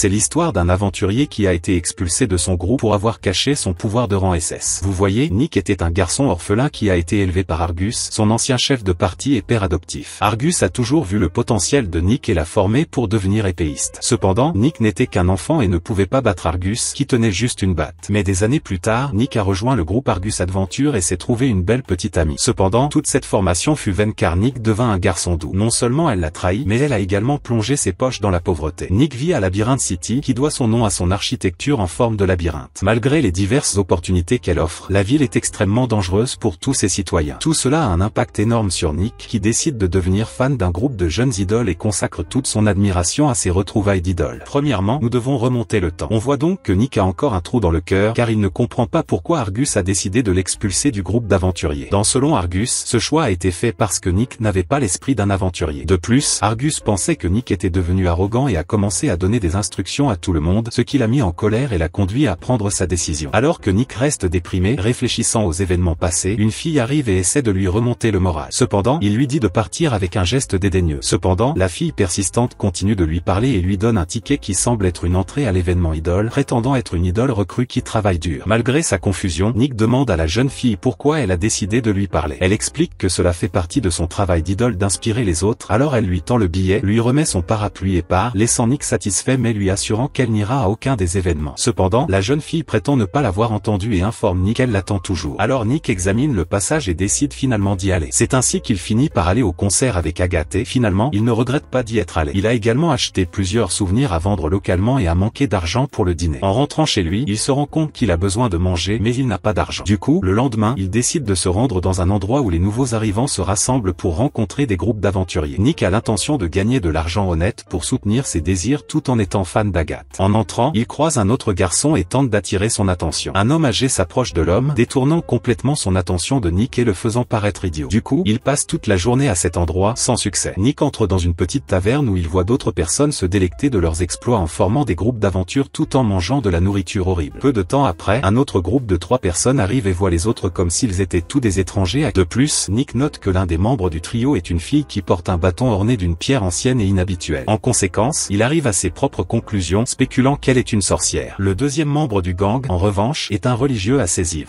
C'est l'histoire d'un aventurier qui a été expulsé de son groupe pour avoir caché son pouvoir de rang SS. Vous voyez, Nick était un garçon orphelin qui a été élevé par Argus, son ancien chef de parti et père adoptif. Argus a toujours vu le potentiel de Nick et l'a formé pour devenir épéiste. Cependant, Nick n'était qu'un enfant et ne pouvait pas battre Argus, qui tenait juste une batte. Mais des années plus tard, Nick a rejoint le groupe Argus Adventure et s'est trouvé une belle petite amie. Cependant, toute cette formation fut vaine car Nick devint un garçon doux. Non seulement elle l'a trahi, mais elle a également plongé ses poches dans la pauvreté. Nick vit à labyrinthe qui doit son nom à son architecture en forme de labyrinthe. Malgré les diverses opportunités qu'elle offre, la ville est extrêmement dangereuse pour tous ses citoyens. Tout cela a un impact énorme sur Nick qui décide de devenir fan d'un groupe de jeunes idoles et consacre toute son admiration à ses retrouvailles d'idoles. Premièrement, nous devons remonter le temps. On voit donc que Nick a encore un trou dans le cœur car il ne comprend pas pourquoi Argus a décidé de l'expulser du groupe d'aventuriers. Dans Selon Argus, ce choix a été fait parce que Nick n'avait pas l'esprit d'un aventurier. De plus, Argus pensait que Nick était devenu arrogant et a commencé à donner des instructions à tout le monde, ce qui l'a mis en colère et l'a conduit à prendre sa décision. Alors que Nick reste déprimé, réfléchissant aux événements passés, une fille arrive et essaie de lui remonter le moral. Cependant, il lui dit de partir avec un geste dédaigneux. Cependant, la fille persistante continue de lui parler et lui donne un ticket qui semble être une entrée à l'événement idole, prétendant être une idole recrue qui travaille dur. Malgré sa confusion, Nick demande à la jeune fille pourquoi elle a décidé de lui parler. Elle explique que cela fait partie de son travail d'idole d'inspirer les autres, alors elle lui tend le billet, lui remet son parapluie et part, laissant Nick satisfait mais lui assurant qu'elle n'ira à aucun des événements. Cependant, la jeune fille prétend ne pas l'avoir entendu et informe Nick qu'elle l'attend toujours. Alors Nick examine le passage et décide finalement d'y aller. C'est ainsi qu'il finit par aller au concert avec Agathe finalement, il ne regrette pas d'y être allé. Il a également acheté plusieurs souvenirs à vendre localement et a manqué d'argent pour le dîner. En rentrant chez lui, il se rend compte qu'il a besoin de manger mais il n'a pas d'argent. Du coup, le lendemain, il décide de se rendre dans un endroit où les nouveaux arrivants se rassemblent pour rencontrer des groupes d'aventuriers. Nick a l'intention de gagner de l'argent honnête pour soutenir ses désirs tout en étant en entrant, il croise un autre garçon et tente d'attirer son attention. Un homme âgé s'approche de l'homme, détournant complètement son attention de Nick et le faisant paraître idiot. Du coup, il passe toute la journée à cet endroit, sans succès. Nick entre dans une petite taverne où il voit d'autres personnes se délecter de leurs exploits en formant des groupes d'aventure tout en mangeant de la nourriture horrible. Peu de temps après, un autre groupe de trois personnes arrive et voit les autres comme s'ils étaient tous des étrangers. De plus, Nick note que l'un des membres du trio est une fille qui porte un bâton orné d'une pierre ancienne et inhabituelle. En conséquence, il arrive à ses propres conclusions conclusion spéculant qu'elle est une sorcière. Le deuxième membre du gang, en revanche, est un religieux à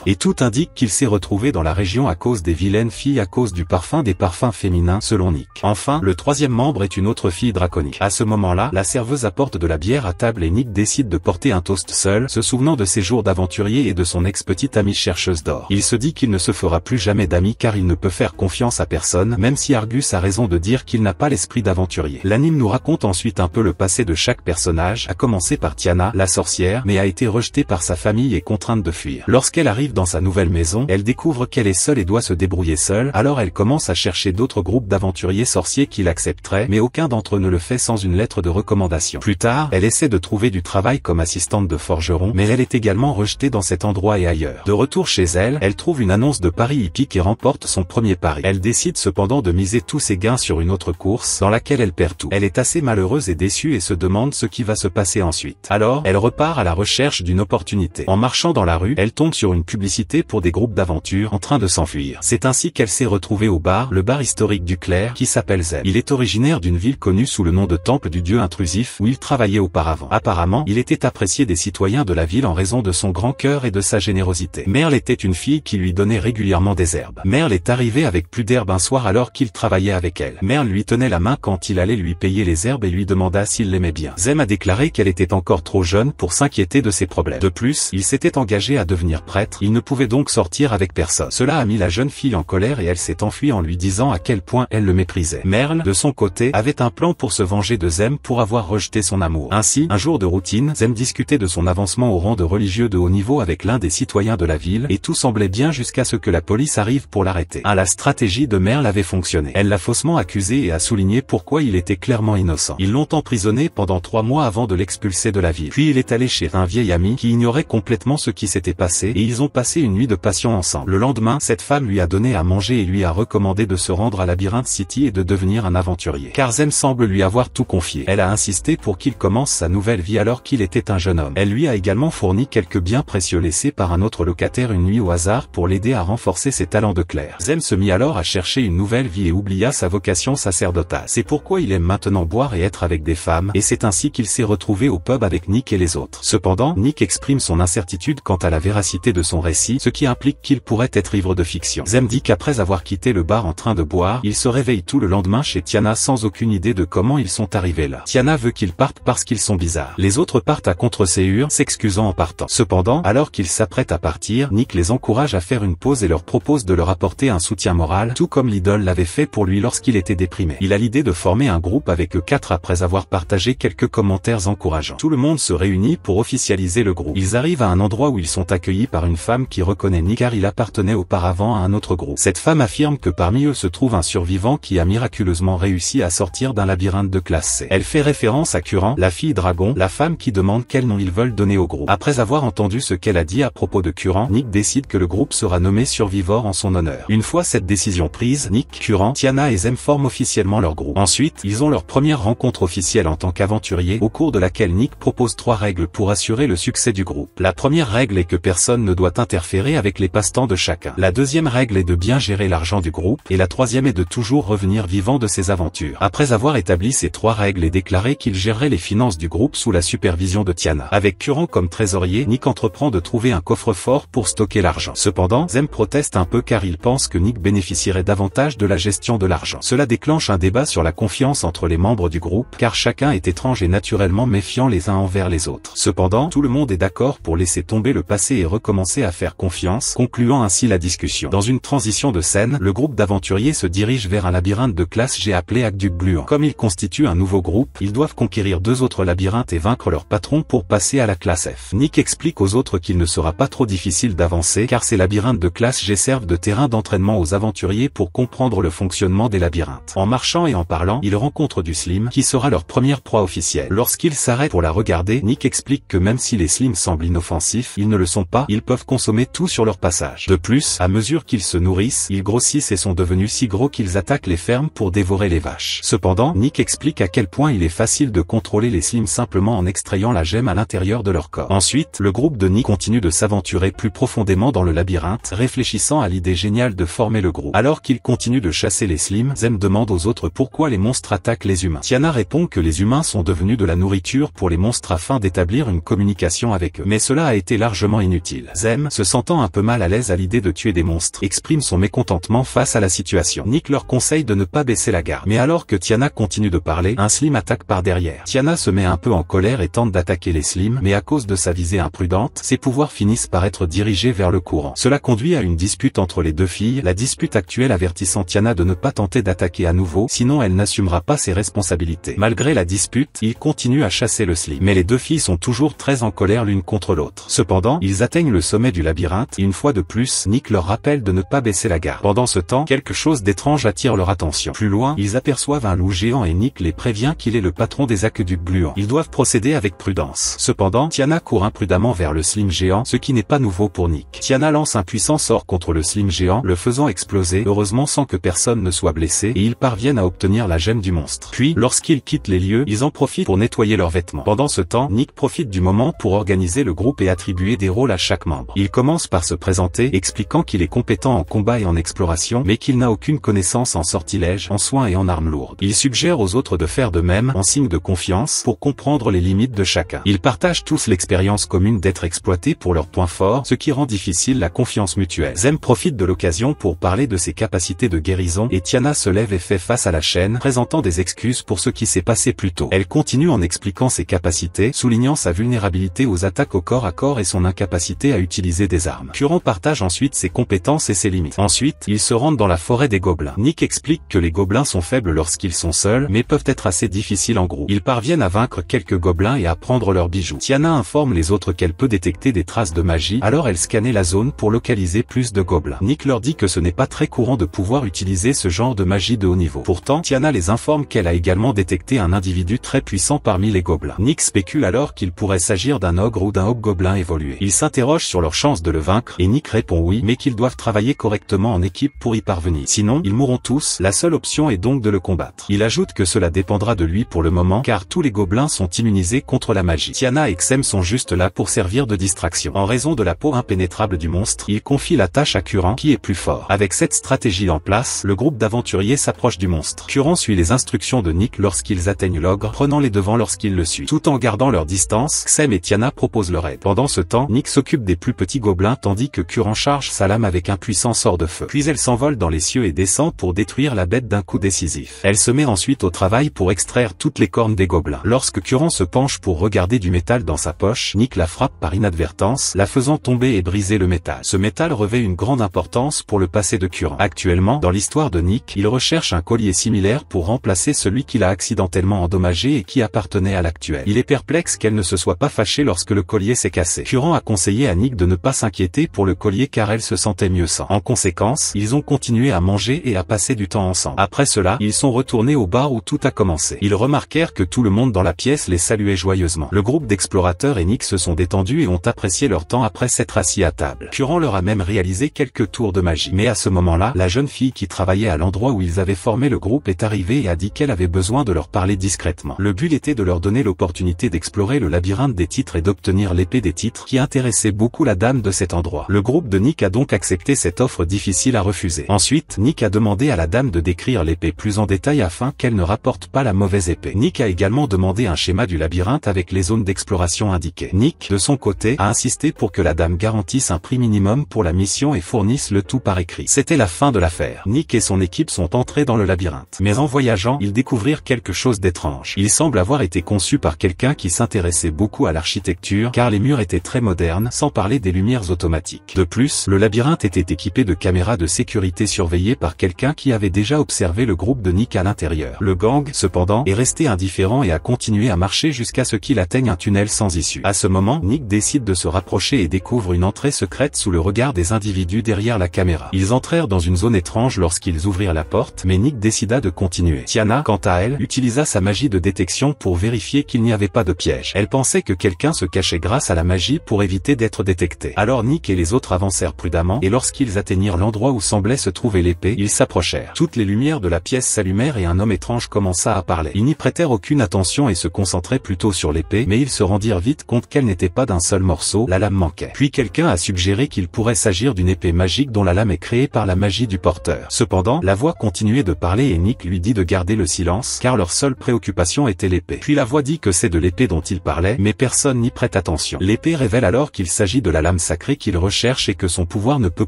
Et tout indique qu'il s'est retrouvé dans la région à cause des vilaines filles à cause du parfum des parfums féminins, selon Nick. Enfin, le troisième membre est une autre fille draconique. À ce moment-là, la serveuse apporte de la bière à table et Nick décide de porter un toast seul, se souvenant de ses jours d'aventurier et de son ex-petite amie chercheuse d'or. Il se dit qu'il ne se fera plus jamais d'amis car il ne peut faire confiance à personne, même si Argus a raison de dire qu'il n'a pas l'esprit d'aventurier. L'anime nous raconte ensuite un peu le passé de chaque personnage a commencé par Tiana, la sorcière, mais a été rejetée par sa famille et contrainte de fuir. Lorsqu'elle arrive dans sa nouvelle maison, elle découvre qu'elle est seule et doit se débrouiller seule, alors elle commence à chercher d'autres groupes d'aventuriers sorciers qui l'accepteraient, mais aucun d'entre eux ne le fait sans une lettre de recommandation. Plus tard, elle essaie de trouver du travail comme assistante de forgeron, mais elle est également rejetée dans cet endroit et ailleurs. De retour chez elle, elle trouve une annonce de Paris hippique et remporte son premier pari. Elle décide cependant de miser tous ses gains sur une autre course, dans laquelle elle perd tout. Elle est assez malheureuse et déçue et se demande ce qui va va se passer ensuite. Alors, elle repart à la recherche d'une opportunité. En marchant dans la rue, elle tombe sur une publicité pour des groupes d'aventure en train de s'enfuir. C'est ainsi qu'elle s'est retrouvée au bar, le bar historique du clerc, qui s'appelle Zem. Il est originaire d'une ville connue sous le nom de Temple du Dieu intrusif, où il travaillait auparavant. Apparemment, il était apprécié des citoyens de la ville en raison de son grand cœur et de sa générosité. Merle était une fille qui lui donnait régulièrement des herbes. Merle est arrivée avec plus d'herbes un soir alors qu'il travaillait avec elle. Merle lui tenait la main quand il allait lui payer les herbes et lui demanda s'il l'aimait bien. Zem a déclaré qu'elle était encore trop jeune pour s'inquiéter de ses problèmes. De plus, il s'était engagé à devenir prêtre, il ne pouvait donc sortir avec personne. Cela a mis la jeune fille en colère et elle s'est enfuie en lui disant à quel point elle le méprisait. Merle, de son côté, avait un plan pour se venger de Zem pour avoir rejeté son amour. Ainsi, un jour de routine, Zem discutait de son avancement au rang de religieux de haut niveau avec l'un des citoyens de la ville, et tout semblait bien jusqu'à ce que la police arrive pour l'arrêter. Ah, la stratégie de Merle avait fonctionné. Elle l'a faussement accusé et a souligné pourquoi il était clairement innocent. Ils l'ont emprisonné pendant trois mois avant de l'expulser de la ville. Puis il est allé chez un vieil ami qui ignorait complètement ce qui s'était passé et ils ont passé une nuit de passion ensemble. Le lendemain, cette femme lui a donné à manger et lui a recommandé de se rendre à Labyrinthe City et de devenir un aventurier. Car Zem semble lui avoir tout confié. Elle a insisté pour qu'il commence sa nouvelle vie alors qu'il était un jeune homme. Elle lui a également fourni quelques biens précieux laissés par un autre locataire une nuit au hasard pour l'aider à renforcer ses talents de clerc. Zem se mit alors à chercher une nouvelle vie et oublia sa vocation sacerdotale. C'est pourquoi il aime maintenant boire et être avec des femmes, et c'est ainsi qu'il s'est retrouvé au pub avec Nick et les autres. Cependant, Nick exprime son incertitude quant à la véracité de son récit, ce qui implique qu'il pourrait être ivre de fiction. Zem dit qu'après avoir quitté le bar en train de boire, il se réveille tout le lendemain chez Tiana sans aucune idée de comment ils sont arrivés là. Tiana veut qu'ils partent parce qu'ils sont bizarres. Les autres partent à contre séur s'excusant en partant. Cependant, alors qu'ils s'apprêtent à partir, Nick les encourage à faire une pause et leur propose de leur apporter un soutien moral, tout comme l'idole l'avait fait pour lui lorsqu'il était déprimé. Il a l'idée de former un groupe avec eux quatre après avoir partagé quelques commentaires encourageant Tout le monde se réunit pour officialiser le groupe. Ils arrivent à un endroit où ils sont accueillis par une femme qui reconnaît Nick car il appartenait auparavant à un autre groupe. Cette femme affirme que parmi eux se trouve un survivant qui a miraculeusement réussi à sortir d'un labyrinthe de classe C. Elle fait référence à Curran, la fille dragon, la femme qui demande quel nom ils veulent donner au groupe. Après avoir entendu ce qu'elle a dit à propos de Curran, Nick décide que le groupe sera nommé Survivor en son honneur. Une fois cette décision prise, Nick, Curran, Tiana et Zem forment officiellement leur groupe. Ensuite, ils ont leur première rencontre officielle en tant qu'aventurier au cours de laquelle Nick propose trois règles pour assurer le succès du groupe. La première règle est que personne ne doit interférer avec les passe-temps de chacun. La deuxième règle est de bien gérer l'argent du groupe, et la troisième est de toujours revenir vivant de ses aventures. Après avoir établi ces trois règles et déclaré qu'il gérerait les finances du groupe sous la supervision de Tiana. Avec Curran comme trésorier, Nick entreprend de trouver un coffre-fort pour stocker l'argent. Cependant, Zem proteste un peu car il pense que Nick bénéficierait davantage de la gestion de l'argent. Cela déclenche un débat sur la confiance entre les membres du groupe, car chacun est étrange et naturel méfiant les uns envers les autres. Cependant, tout le monde est d'accord pour laisser tomber le passé et recommencer à faire confiance, concluant ainsi la discussion. Dans une transition de scène, le groupe d'aventuriers se dirige vers un labyrinthe de classe G appelé du Gluant. Comme ils constituent un nouveau groupe, ils doivent conquérir deux autres labyrinthes et vaincre leur patron pour passer à la classe F. Nick explique aux autres qu'il ne sera pas trop difficile d'avancer car ces labyrinthes de classe G servent de terrain d'entraînement aux aventuriers pour comprendre le fonctionnement des labyrinthes. En marchant et en parlant, ils rencontrent du Slim qui sera leur première proie officielle. Lorsqu'ils s'arrêtent pour la regarder, Nick explique que même si les slims semblent inoffensifs, ils ne le sont pas, ils peuvent consommer tout sur leur passage. De plus, à mesure qu'ils se nourrissent, ils grossissent et sont devenus si gros qu'ils attaquent les fermes pour dévorer les vaches. Cependant, Nick explique à quel point il est facile de contrôler les slims simplement en extrayant la gemme à l'intérieur de leur corps. Ensuite, le groupe de Nick continue de s'aventurer plus profondément dans le labyrinthe, réfléchissant à l'idée géniale de former le groupe. Alors qu'ils continuent de chasser les slims, Zem demande aux autres pourquoi les monstres attaquent les humains. Tiana répond que les humains sont devenus de la nourriture pour les monstres afin d'établir une communication avec eux. Mais cela a été largement inutile. Zem, se sentant un peu mal à l'aise à l'idée de tuer des monstres, exprime son mécontentement face à la situation. Nick leur conseille de ne pas baisser la garde. Mais alors que Tiana continue de parler, un Slim attaque par derrière. Tiana se met un peu en colère et tente d'attaquer les Slims, mais à cause de sa visée imprudente, ses pouvoirs finissent par être dirigés vers le courant. Cela conduit à une dispute entre les deux filles, la dispute actuelle avertissant Tiana de ne pas tenter d'attaquer à nouveau, sinon elle n'assumera pas ses responsabilités. Malgré la dispute, il continue à chasser le slim, Mais les deux filles sont toujours très en colère l'une contre l'autre. Cependant, ils atteignent le sommet du labyrinthe et une fois de plus, Nick leur rappelle de ne pas baisser la gare. Pendant ce temps, quelque chose d'étrange attire leur attention. Plus loin, ils aperçoivent un loup géant et Nick les prévient qu'il est le patron des aqueducs gluants. Ils doivent procéder avec prudence. Cependant, Tiana court imprudemment vers le slim géant, ce qui n'est pas nouveau pour Nick. Tiana lance un puissant sort contre le slim géant, le faisant exploser, heureusement sans que personne ne soit blessé, et ils parviennent à obtenir la gemme du monstre. Puis, lorsqu'ils quittent les lieux, ils en profitent pour nettoyer leurs vêtements. Pendant ce temps, Nick profite du moment pour organiser le groupe et attribuer des rôles à chaque membre. Il commence par se présenter, expliquant qu'il est compétent en combat et en exploration, mais qu'il n'a aucune connaissance en sortilège, en soins et en armes lourdes. Il suggère aux autres de faire de même, en signe de confiance, pour comprendre les limites de chacun. Ils partagent tous l'expérience commune d'être exploités pour leurs points forts, ce qui rend difficile la confiance mutuelle. Zem profite de l'occasion pour parler de ses capacités de guérison, et Tiana se lève et fait face à la chaîne, présentant des excuses pour ce qui s'est passé plus tôt. Elle continue en expliquant ses capacités, soulignant sa vulnérabilité aux attaques au corps à corps et son incapacité à utiliser des armes. Curran partage ensuite ses compétences et ses limites. Ensuite, ils se rendent dans la forêt des gobelins. Nick explique que les gobelins sont faibles lorsqu'ils sont seuls, mais peuvent être assez difficiles en groupe. Ils parviennent à vaincre quelques gobelins et à prendre leurs bijoux. Tiana informe les autres qu'elle peut détecter des traces de magie, alors elle scanne la zone pour localiser plus de gobelins. Nick leur dit que ce n'est pas très courant de pouvoir utiliser ce genre de magie de haut niveau. Pourtant, Tiana les informe qu'elle a également détecté un individu très puissant parmi les gobelins. Nick spécule alors qu'il pourrait s'agir d'un ogre ou d'un hobgoblin évolué. Il s'interroge sur leur chance de le vaincre, et Nick répond oui, mais qu'ils doivent travailler correctement en équipe pour y parvenir. Sinon, ils mourront tous, la seule option est donc de le combattre. Il ajoute que cela dépendra de lui pour le moment, car tous les gobelins sont immunisés contre la magie. Tiana et Xem sont juste là pour servir de distraction. En raison de la peau impénétrable du monstre, il confie la tâche à Curran, qui est plus fort. Avec cette stratégie en place, le groupe d'aventuriers s'approche du monstre. Curran suit les instructions de Nick lorsqu'ils atteignent l'ogre, prenant les devants leur qu'il le suit. Tout en gardant leur distance, Xem et Tiana proposent leur aide. Pendant ce temps, Nick s'occupe des plus petits gobelins tandis que Kuran charge sa lame avec un puissant sort de feu. Puis elle s'envole dans les cieux et descend pour détruire la bête d'un coup décisif. Elle se met ensuite au travail pour extraire toutes les cornes des gobelins. Lorsque Curan se penche pour regarder du métal dans sa poche, Nick la frappe par inadvertance, la faisant tomber et briser le métal. Ce métal revêt une grande importance pour le passé de Curan. Actuellement, dans l'histoire de Nick, il recherche un collier similaire pour remplacer celui qu'il a accidentellement endommagé et qui appartenait à l'actuel. Il est perplexe qu'elle ne se soit pas fâchée lorsque le collier s'est cassé. Curran a conseillé à Nick de ne pas s'inquiéter pour le collier car elle se sentait mieux sans. En conséquence, ils ont continué à manger et à passer du temps ensemble. Après cela, ils sont retournés au bar où tout a commencé. Ils remarquèrent que tout le monde dans la pièce les saluait joyeusement. Le groupe d'explorateurs et Nick se sont détendus et ont apprécié leur temps après s'être assis à table. Curran leur a même réalisé quelques tours de magie. Mais à ce moment-là, la jeune fille qui travaillait à l'endroit où ils avaient formé le groupe est arrivée et a dit qu'elle avait besoin de leur parler discrètement. Le but était de de leur donner l'opportunité d'explorer le labyrinthe des titres et d'obtenir l'épée des titres qui intéressait beaucoup la dame de cet endroit. Le groupe de Nick a donc accepté cette offre difficile à refuser. Ensuite, Nick a demandé à la dame de décrire l'épée plus en détail afin qu'elle ne rapporte pas la mauvaise épée. Nick a également demandé un schéma du labyrinthe avec les zones d'exploration indiquées. Nick, de son côté, a insisté pour que la dame garantisse un prix minimum pour la mission et fournisse le tout par écrit. C'était la fin de l'affaire. Nick et son équipe sont entrés dans le labyrinthe. Mais en voyageant, ils découvrirent quelque chose d'étrange. Il semble avoir été était conçu par quelqu'un qui s'intéressait beaucoup à l'architecture car les murs étaient très modernes sans parler des lumières automatiques. De plus, le labyrinthe était équipé de caméras de sécurité surveillées par quelqu'un qui avait déjà observé le groupe de Nick à l'intérieur. Le gang, cependant, est resté indifférent et a continué à marcher jusqu'à ce qu'il atteigne un tunnel sans issue. À ce moment, Nick décide de se rapprocher et découvre une entrée secrète sous le regard des individus derrière la caméra. Ils entrèrent dans une zone étrange lorsqu'ils ouvrirent la porte, mais Nick décida de continuer. Tiana, quant à elle, utilisa sa magie de détection pour vérifier qu'il n'y avait pas de piège. Elle pensait que quelqu'un se cachait grâce à la magie pour éviter d'être détecté. Alors Nick et les autres avancèrent prudemment, et lorsqu'ils atteignirent l'endroit où semblait se trouver l'épée, ils s'approchèrent. Toutes les lumières de la pièce s'allumèrent et un homme étrange commença à parler. Ils n'y prêtèrent aucune attention et se concentraient plutôt sur l'épée, mais ils se rendirent vite compte qu'elle n'était pas d'un seul morceau, la lame manquait. Puis quelqu'un a suggéré qu'il pourrait s'agir d'une épée magique dont la lame est créée par la magie du porteur. Cependant, la voix continuait de parler et Nick lui dit de garder le silence, car leur seule préoccupation était l'épée. Puis la voix dit que c'est de l'épée dont il parlait, mais personne n'y prête attention. L'épée révèle alors qu'il s'agit de la lame sacrée qu'il recherche et que son pouvoir ne peut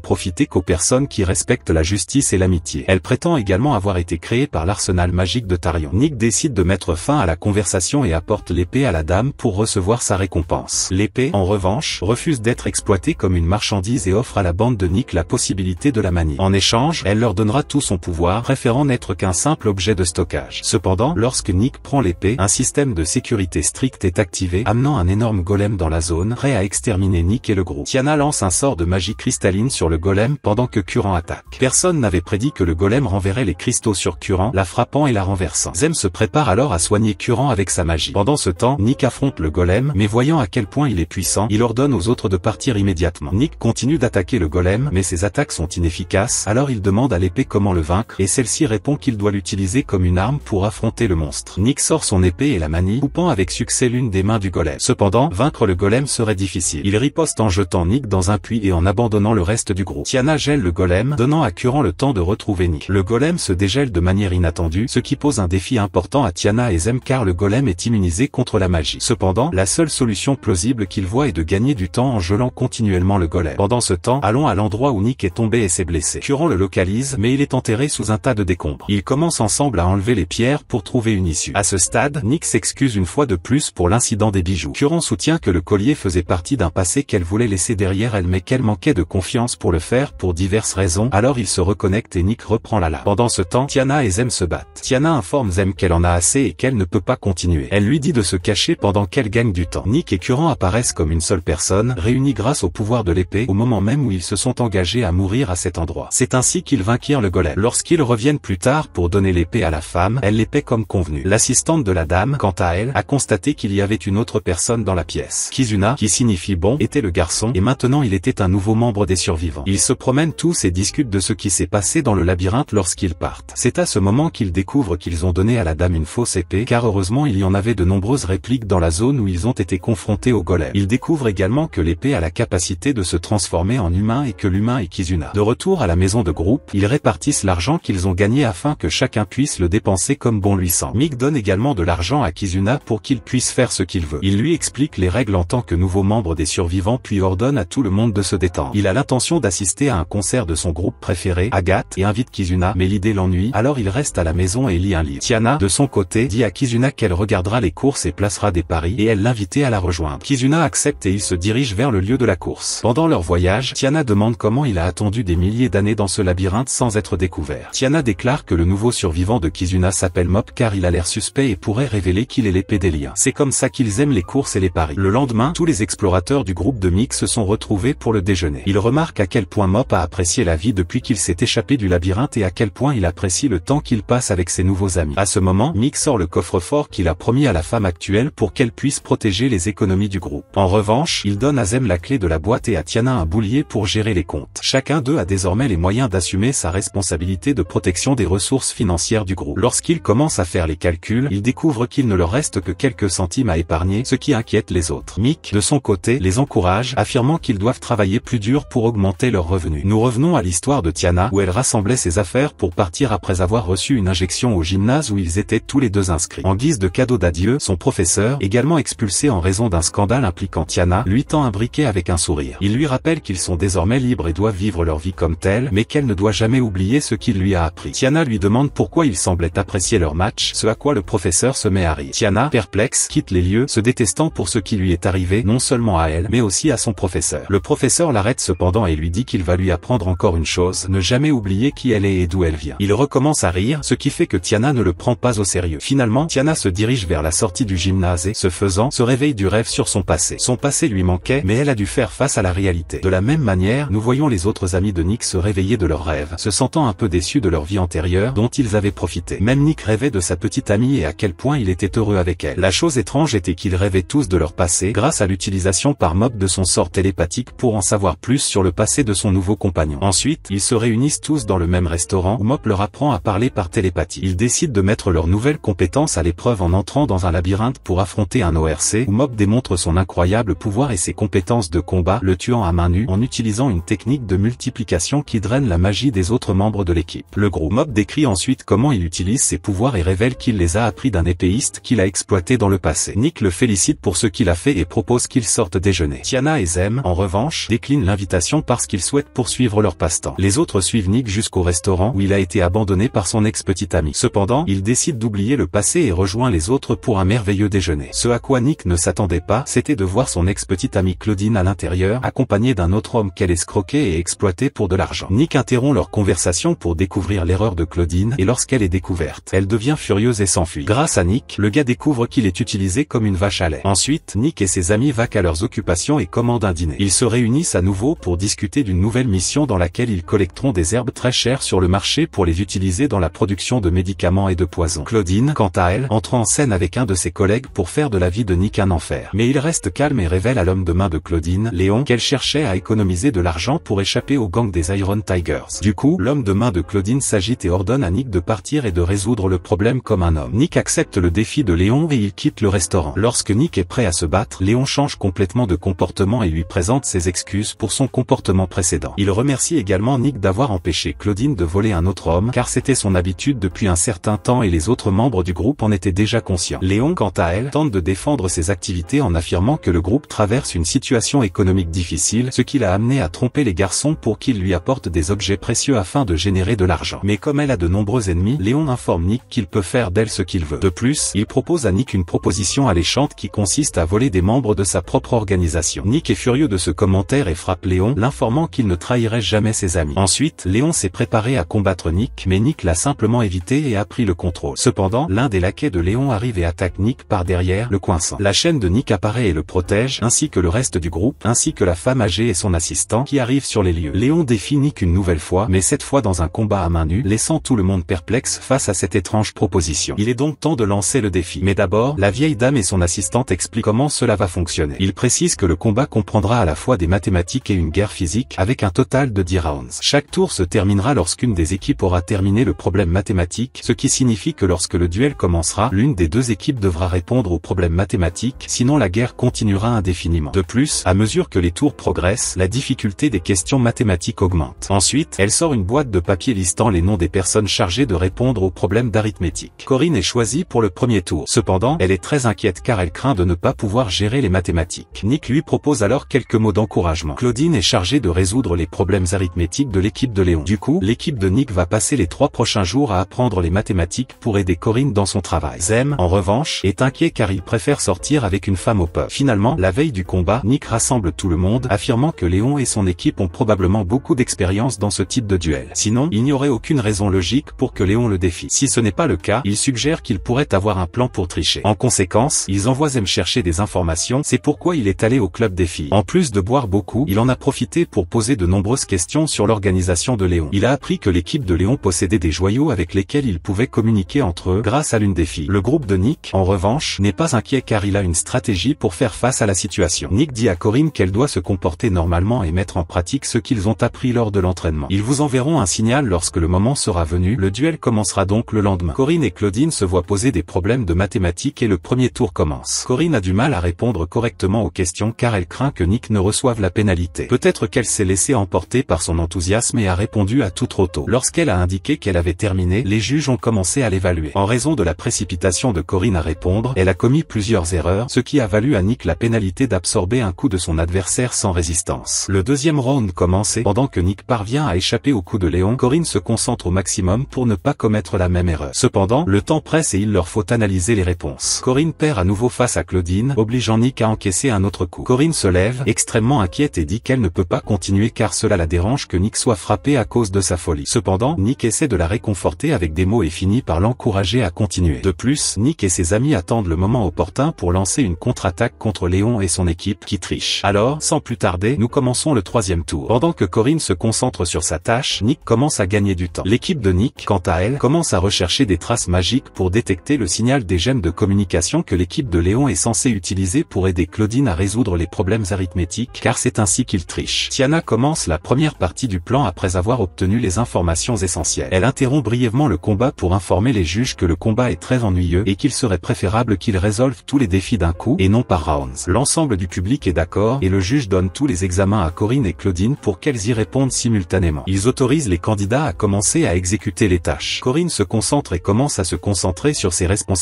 profiter qu'aux personnes qui respectent la justice et l'amitié. Elle prétend également avoir été créée par l'arsenal magique de Tarion. Nick décide de mettre fin à la conversation et apporte l'épée à la dame pour recevoir sa récompense. L'épée, en revanche, refuse d'être exploitée comme une marchandise et offre à la bande de Nick la possibilité de la manier. En échange, elle leur donnera tout son pouvoir, préférant n'être qu'un simple objet de stockage. Cependant, lorsque Nick prend l'épée, insiste système de sécurité strict est activé, amenant un énorme golem dans la zone, prêt à exterminer Nick et le groupe. Tiana lance un sort de magie cristalline sur le golem pendant que Kuran attaque. Personne n'avait prédit que le golem renverrait les cristaux sur Kuran, la frappant et la renversant. Zem se prépare alors à soigner Kuran avec sa magie. Pendant ce temps, Nick affronte le golem, mais voyant à quel point il est puissant, il ordonne aux autres de partir immédiatement. Nick continue d'attaquer le golem, mais ses attaques sont inefficaces, alors il demande à l'épée comment le vaincre, et celle-ci répond qu'il doit l'utiliser comme une arme pour affronter le monstre. Nick sort son épée et la manie, coupant avec succès l'une des mains du golem. Cependant, vaincre le golem serait difficile. Il riposte en jetant Nick dans un puits et en abandonnant le reste du groupe. Tiana gèle le golem, donnant à Curan le temps de retrouver Nick. Le golem se dégèle de manière inattendue, ce qui pose un défi important à Tiana et Zem car le golem est immunisé contre la magie. Cependant, la seule solution plausible qu'il voit est de gagner du temps en gelant continuellement le golem. Pendant ce temps, allons à l'endroit où Nick est tombé et s'est blessé. Curan le localise, mais il est enterré sous un tas de décombres. Ils commencent ensemble à enlever les pierres pour trouver une issue. À ce stade, Nick s'excuse une fois de plus pour l'incident des bijoux. Curran soutient que le collier faisait partie d'un passé qu'elle voulait laisser derrière elle mais qu'elle manquait de confiance pour le faire pour diverses raisons, alors il se reconnecte et Nick reprend la la. Pendant ce temps, Tiana et Zem se battent. Tiana informe Zem qu'elle en a assez et qu'elle ne peut pas continuer. Elle lui dit de se cacher pendant qu'elle gagne du temps. Nick et Curran apparaissent comme une seule personne, réunis grâce au pouvoir de l'épée, au moment même où ils se sont engagés à mourir à cet endroit. C'est ainsi qu'ils vainquirent le golem. Lorsqu'ils reviennent plus tard pour donner l'épée à la femme, elle l'épée comme convenu. L'assistante de la dame, quant à elle, a constaté qu'il y avait une autre personne dans la pièce. Kizuna, qui signifie bon, était le garçon, et maintenant il était un nouveau membre des survivants. Ils se promènent tous et discutent de ce qui s'est passé dans le labyrinthe lorsqu'ils partent. C'est à ce moment qu'ils découvrent qu'ils ont donné à la dame une fausse épée, car heureusement il y en avait de nombreuses répliques dans la zone où ils ont été confrontés au golem. Ils découvrent également que l'épée a la capacité de se transformer en humain et que l'humain est Kizuna. De retour à la maison de groupe, ils répartissent l'argent qu'ils ont gagné afin que chacun puisse le dépenser comme bon lui semble. Mick donne également de l'argent à Kizuna pour qu'il puisse faire ce qu'il veut. Il lui explique les règles en tant que nouveau membre des survivants puis ordonne à tout le monde de se détendre. Il a l'intention d'assister à un concert de son groupe préféré, Agathe, et invite Kizuna, mais l'idée l'ennuie, alors il reste à la maison et lit un livre. Tiana, de son côté, dit à Kizuna qu'elle regardera les courses et placera des paris, et elle l'invitait à la rejoindre. Kizuna accepte et ils se dirige vers le lieu de la course. Pendant leur voyage, Tiana demande comment il a attendu des milliers d'années dans ce labyrinthe sans être découvert. Tiana déclare que le nouveau survivant de Kizuna s'appelle Mop car il a l'air suspect et pourrait rêver qu'il est l'épée des C'est comme ça qu'ils aiment les courses et les paris. Le lendemain, tous les explorateurs du groupe de Mix se sont retrouvés pour le déjeuner. Il remarque à quel point Mop a apprécié la vie depuis qu'il s'est échappé du labyrinthe et à quel point il apprécie le temps qu'il passe avec ses nouveaux amis. À ce moment, Mix sort le coffre-fort qu'il a promis à la femme actuelle pour qu'elle puisse protéger les économies du groupe. En revanche, il donne à Zem la clé de la boîte et à Tiana un boulier pour gérer les comptes. Chacun d'eux a désormais les moyens d'assumer sa responsabilité de protection des ressources financières du groupe. Lorsqu'il commence à faire les calculs, il découvre qu'il il ne leur reste que quelques centimes à épargner, ce qui inquiète les autres. Mick, de son côté, les encourage, affirmant qu'ils doivent travailler plus dur pour augmenter leurs revenus. Nous revenons à l'histoire de Tiana, où elle rassemblait ses affaires pour partir après avoir reçu une injection au gymnase où ils étaient tous les deux inscrits. En guise de cadeau d'adieu, son professeur, également expulsé en raison d'un scandale impliquant Tiana, lui tend un briquet avec un sourire. Il lui rappelle qu'ils sont désormais libres et doivent vivre leur vie comme telle, mais qu'elle ne doit jamais oublier ce qu'il lui a appris. Tiana lui demande pourquoi il semblait apprécier leur match, ce à quoi le professeur se met à Tiana, perplexe, quitte les lieux, se détestant pour ce qui lui est arrivé non seulement à elle, mais aussi à son professeur. Le professeur l'arrête cependant et lui dit qu'il va lui apprendre encore une chose, ne jamais oublier qui elle est et d'où elle vient. Il recommence à rire, ce qui fait que Tiana ne le prend pas au sérieux. Finalement, Tiana se dirige vers la sortie du gymnase et, se faisant, se réveille du rêve sur son passé. Son passé lui manquait, mais elle a dû faire face à la réalité. De la même manière, nous voyons les autres amis de Nick se réveiller de leurs rêves, se sentant un peu déçus de leur vie antérieure dont ils avaient profité. Même Nick rêvait de sa petite amie et à quel point il était était heureux avec elle. La chose étrange était qu'ils rêvaient tous de leur passé grâce à l'utilisation par Mob de son sort télépathique pour en savoir plus sur le passé de son nouveau compagnon. Ensuite, ils se réunissent tous dans le même restaurant où Mop leur apprend à parler par télépathie. Ils décident de mettre leurs nouvelles compétences à l'épreuve en entrant dans un labyrinthe pour affronter un ORC où Mob démontre son incroyable pouvoir et ses compétences de combat, le tuant à main nue en utilisant une technique de multiplication qui draine la magie des autres membres de l'équipe. Le groupe Mob décrit ensuite comment il utilise ses pouvoirs et révèle qu'il les a appris d'un épéiste qu'il a exploité dans le passé. Nick le félicite pour ce qu'il a fait et propose qu'il sortent déjeuner. Tiana et Zem, en revanche, déclinent l'invitation parce qu'ils souhaitent poursuivre leur passe-temps. Les autres suivent Nick jusqu'au restaurant où il a été abandonné par son ex petite amie Cependant, il décide d'oublier le passé et rejoint les autres pour un merveilleux déjeuner. Ce à quoi Nick ne s'attendait pas, c'était de voir son ex-petite amie Claudine à l'intérieur, accompagnée d'un autre homme qu'elle escroquait et exploitait pour de l'argent. Nick interrompt leur conversation pour découvrir l'erreur de Claudine et lorsqu'elle est découverte, elle devient furieuse et s'enfuit. Grâce à Nick, le gars découvre qu'il est utilisé comme une vache à lait. Ensuite, Nick et ses amis vaquent à leurs occupations et commandent un dîner. Ils se réunissent à nouveau pour discuter d'une nouvelle mission dans laquelle ils collecteront des herbes très chères sur le marché pour les utiliser dans la production de médicaments et de poisons. Claudine, quant à elle, entre en scène avec un de ses collègues pour faire de la vie de Nick un enfer. Mais il reste calme et révèle à l'homme de main de Claudine, Léon, qu'elle cherchait à économiser de l'argent pour échapper au gang des Iron Tigers. Du coup, l'homme de main de Claudine s'agite et ordonne à Nick de partir et de résoudre le problème comme un homme. Nick accepte le défi de Léon et il quitte le restaurant. Lorsque Nick est prêt à se battre, Léon change complètement de comportement et lui présente ses excuses pour son comportement précédent. Il remercie également Nick d'avoir empêché Claudine de voler un autre homme car c'était son habitude depuis un certain temps et les autres membres du groupe en étaient déjà conscients. Léon quant à elle tente de défendre ses activités en affirmant que le groupe traverse une situation économique difficile, ce qui l'a amené à tromper les garçons pour qu'ils lui apportent des objets précieux afin de générer de l'argent. Mais comme elle a de nombreux ennemis, Léon informe Nick qu'il peut faire d'elle ce qu'il veut. De plus, il propose à Nick une proposition alléchante qui consiste à voler des membres de sa propre organisation. Nick est furieux de ce commentaire et frappe Léon, l'informant qu'il ne trahirait jamais ses amis. Ensuite, Léon s'est préparé à combattre Nick, mais Nick l'a simplement évité et a pris le contrôle. Cependant, l'un des laquais de Léon arrive et attaque Nick par derrière, le coinçant. La chaîne de Nick apparaît et le protège, ainsi que le reste du groupe, ainsi que la femme âgée et son assistant, qui arrivent sur les lieux. Léon défie Nick une nouvelle fois, mais cette fois dans un combat à main nue, laissant tout le monde perplexe face à cette étrange proposition. Il est donc temps de lancer le défi. Mais d'abord, la vieille dame et son assistante expliquent comment cela va fonctionner. Il précise que le combat comprendra à la fois des mathématiques et une guerre physique, avec un total de 10 rounds. Chaque tour se terminera lorsqu'une des équipes aura terminé le problème mathématique, ce qui signifie que lorsque le duel commencera, l'une des deux équipes devra répondre au problème mathématique, sinon la guerre continuera indéfiniment. De plus, à mesure que les tours progressent, la difficulté des questions mathématiques augmente. Ensuite, elle sort une boîte de papier listant les noms des personnes chargées de répondre au problème d'arithmétique. Corinne est choisie pour le premier tour. Cependant, elle est très inquiète car elle craint de ne pas pouvoir gérer les mathématiques. Nick lui propose alors quelques mots d'encouragement. Claudine est chargée de résoudre les problèmes arithmétiques de l'équipe de Léon. Du coup, l'équipe de Nick va passer les trois prochains jours à apprendre les mathématiques pour aider Corinne dans son travail. Zem, en revanche, est inquiet car il préfère sortir avec une femme au pub. Finalement, la veille du combat, Nick rassemble tout le monde, affirmant que Léon et son équipe ont probablement beaucoup d'expérience dans ce type de duel. Sinon, il n'y aurait aucune raison logique pour que Léon le défie. Si ce n'est pas le cas, il suggère qu'il pourrait avoir un plan pour tricher. En conséquence, ils envoient Zem chercher des informations, c'est pourquoi il est allé au club des filles. En plus de boire beaucoup, il en a profité pour poser de nombreuses questions sur l'organisation de Léon. Il a appris que l'équipe de Léon possédait des joyaux avec lesquels il pouvait communiquer entre eux grâce à l'une des filles. Le groupe de Nick, en revanche, n'est pas inquiet car il a une stratégie pour faire face à la situation. Nick dit à Corinne qu'elle doit se comporter normalement et mettre en pratique ce qu'ils ont appris lors de l'entraînement. Ils vous enverront un signal lorsque le moment sera venu, le duel commencera donc le lendemain. Corinne et Claudine se voient poser des problèmes de mathématiques et le premier tour commence. Corinne a du mal à répondre correctement aux questions car elle craint que Nick ne reçoive la pénalité. Peut-être qu'elle s'est laissée emporter par son enthousiasme et a répondu à tout trop tôt. Lorsqu'elle a indiqué qu'elle avait terminé, les juges ont commencé à l'évaluer. En raison de la précipitation de Corinne à répondre, elle a commis plusieurs erreurs, ce qui a valu à Nick la pénalité d'absorber un coup de son adversaire sans résistance. Le deuxième round commence et pendant que Nick parvient à échapper au coup de Léon, Corinne se concentre au maximum pour ne pas commettre la même erreur. Cependant, le temps presse et il leur faut analyser les réponses. Corinne perd à nouveau face à Claudine, obligeant Nick à encaisser un autre coup. Corinne se lève, extrêmement inquiète et dit qu'elle ne peut pas continuer car cela la dérange que Nick soit frappé à cause de sa folie. Cependant, Nick essaie de la réconforter avec des mots et finit par l'encourager à continuer. De plus, Nick et ses amis attendent le moment opportun pour lancer une contre-attaque contre Léon et son équipe qui triche. Alors, sans plus tarder, nous commençons le troisième tour. Pendant que Corinne se concentre sur sa tâche, Nick commence à gagner du temps. L'équipe de Nick, quant à elle, commence à rechercher des traces magiques pour détecter le signal des gemmes de communication que l'équipe de Léon est censée utiliser pour aider Claudine à résoudre les problèmes arithmétiques car c'est ainsi qu'il triche. Tiana commence la première partie du plan après avoir obtenu les informations essentielles. Elle interrompt brièvement le combat pour informer les juges que le combat est très ennuyeux et qu'il serait préférable qu'ils résolvent tous les défis d'un coup et non par rounds. L'ensemble du public est d'accord et le juge donne tous les examens à Corinne et Claudine pour qu'elles y répondent simultanément. Ils autorisent les candidats à commencer à exécuter les tâches. Corinne se concentre et commence à se concentrer sur ses responsabilités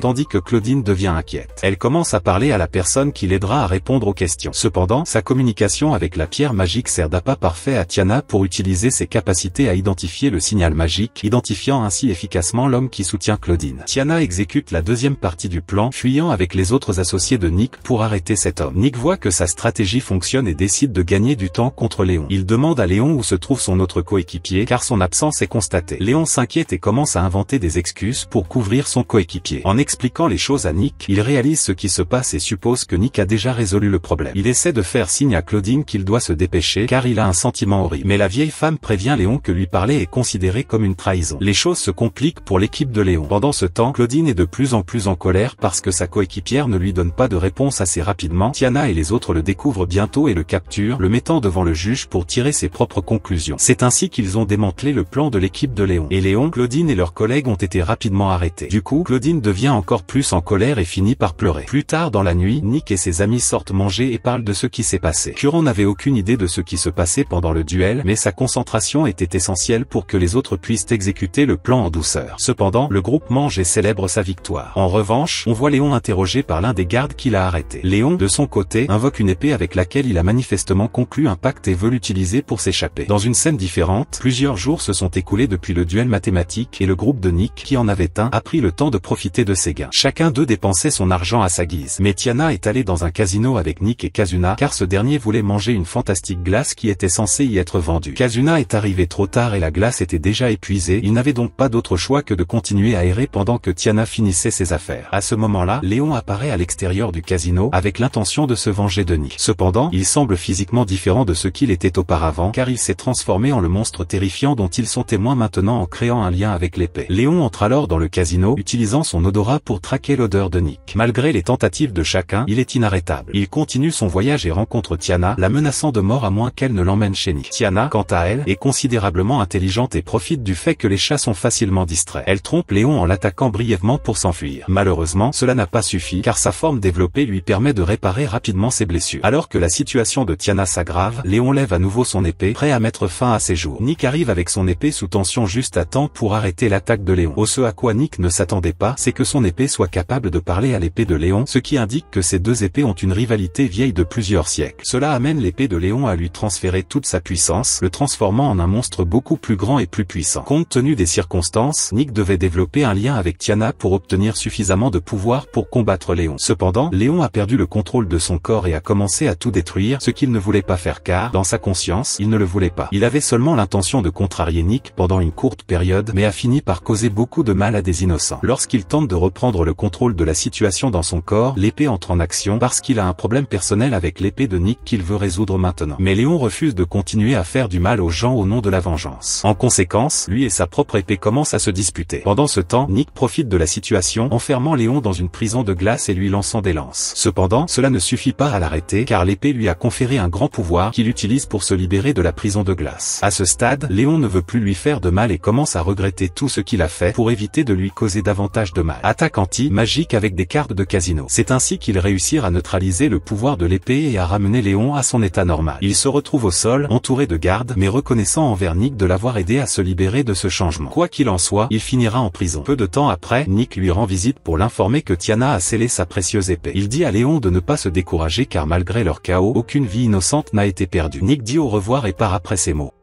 tandis que Claudine devient inquiète. Elle commence à parler à la personne qui l'aidera à répondre aux questions. Cependant, sa communication avec la pierre magique sert d'appât parfait à Tiana pour utiliser ses capacités à identifier le signal magique, identifiant ainsi efficacement l'homme qui soutient Claudine. Tiana exécute la deuxième partie du plan, fuyant avec les autres associés de Nick pour arrêter cet homme. Nick voit que sa stratégie fonctionne et décide de gagner du temps contre Léon. Il demande à Léon où se trouve son autre coéquipier car son absence est constatée. Léon s'inquiète et commence à inventer des excuses pour couvrir son coéquipier. En expliquant les choses à Nick, il réalise ce qui se passe et suppose que Nick a déjà résolu le problème. Il essaie de faire signe à Claudine qu'il doit se dépêcher car il a un sentiment horrible. Mais la vieille femme prévient Léon que lui parler est considéré comme une trahison. Les choses se compliquent pour l'équipe de Léon. Pendant ce temps, Claudine est de plus en plus en colère parce que sa coéquipière ne lui donne pas de réponse assez rapidement. Tiana et les autres le découvrent bientôt et le capturent, le mettant devant le juge pour tirer ses propres conclusions. C'est ainsi qu'ils ont démantelé le plan de l'équipe de Léon. Et Léon, Claudine et leurs collègues ont été rapidement arrêtés. Du coup, Claudine devient encore plus en colère et finit par pleurer. Plus tard dans la nuit, Nick et ses amis sortent manger et parlent de ce qui s'est passé. Curon n'avait aucune idée de ce qui se passait pendant le duel, mais sa concentration était essentielle pour que les autres puissent exécuter le plan en douceur. Cependant, le groupe mange et célèbre sa victoire. En revanche, on voit Léon interrogé par l'un des gardes qui l'a arrêté. Léon, de son côté, invoque une épée avec laquelle il a manifestement conclu un pacte et veut l'utiliser pour s'échapper. Dans une scène différente, plusieurs jours se sont écoulés depuis le duel mathématique et le groupe de Nick, qui en avait un, a pris le temps de profiter de ses gains. Chacun d'eux dépensait son argent à sa guise. Mais Tiana est allée dans un casino avec Nick et Kazuna car ce dernier voulait manger une fantastique glace qui était censée y être vendue. Kazuna est arrivé trop tard et la glace était déjà épuisée, il n'avait donc pas d'autre choix que de continuer à errer pendant que Tiana finissait ses affaires. À ce moment-là, Léon apparaît à l'extérieur du casino avec l'intention de se venger de Nick. Cependant, il semble physiquement différent de ce qu'il était auparavant car il s'est transformé en le monstre terrifiant dont ils sont témoins maintenant en créant un lien avec l'épée. Léon entre alors dans le casino utilisant son odorat pour traquer l'odeur de Nick. Malgré les tentatives de chacun, il est inarrêtable. Il continue son voyage et rencontre Tiana, la menaçant de mort à moins qu'elle ne l'emmène chez Nick. Tiana, quant à elle, est considérablement intelligente et profite du fait que les chats sont facilement distraits. Elle trompe Léon en l'attaquant brièvement pour s'enfuir. Malheureusement, cela n'a pas suffi, car sa forme développée lui permet de réparer rapidement ses blessures. Alors que la situation de Tiana s'aggrave, Léon lève à nouveau son épée, prêt à mettre fin à ses jours. Nick arrive avec son épée sous tension juste à temps pour arrêter l'attaque de Léon. Au ce à quoi Nick ne s'attendait pas, c'est que son épée soit capable de parler à l'épée de Léon, ce qui indique que ces deux épées ont une rivalité vieille de plusieurs siècles. Cela amène l'épée de Léon à lui transférer toute sa puissance, le transformant en un monstre beaucoup plus grand et plus puissant. Compte tenu des circonstances, Nick devait développer un lien avec Tiana pour obtenir suffisamment de pouvoir pour combattre Léon. Cependant, Léon a perdu le contrôle de son corps et a commencé à tout détruire, ce qu'il ne voulait pas faire car, dans sa conscience, il ne le voulait pas. Il avait seulement l'intention de contrarier Nick pendant une courte période, mais a fini par causer beaucoup de mal à des innocents. Lorsqu'il il tente de reprendre le contrôle de la situation dans son corps, l'épée entre en action parce qu'il a un problème personnel avec l'épée de Nick qu'il veut résoudre maintenant. Mais Léon refuse de continuer à faire du mal aux gens au nom de la vengeance. En conséquence, lui et sa propre épée commencent à se disputer. Pendant ce temps, Nick profite de la situation, enfermant Léon dans une prison de glace et lui lançant des lances. Cependant, cela ne suffit pas à l'arrêter, car l'épée lui a conféré un grand pouvoir qu'il utilise pour se libérer de la prison de glace. À ce stade, Léon ne veut plus lui faire de mal et commence à regretter tout ce qu'il a fait pour éviter de lui causer davantage de mal. Attaque anti-magique avec des cartes de casino. C'est ainsi qu'ils réussirent à neutraliser le pouvoir de l'épée et à ramener Léon à son état normal. Il se retrouve au sol, entouré de gardes, mais reconnaissant envers Nick de l'avoir aidé à se libérer de ce changement. Quoi qu'il en soit, il finira en prison. Peu de temps après, Nick lui rend visite pour l'informer que Tiana a scellé sa précieuse épée. Il dit à Léon de ne pas se décourager car malgré leur chaos, aucune vie innocente n'a été perdue. Nick dit au revoir et part après ces mots.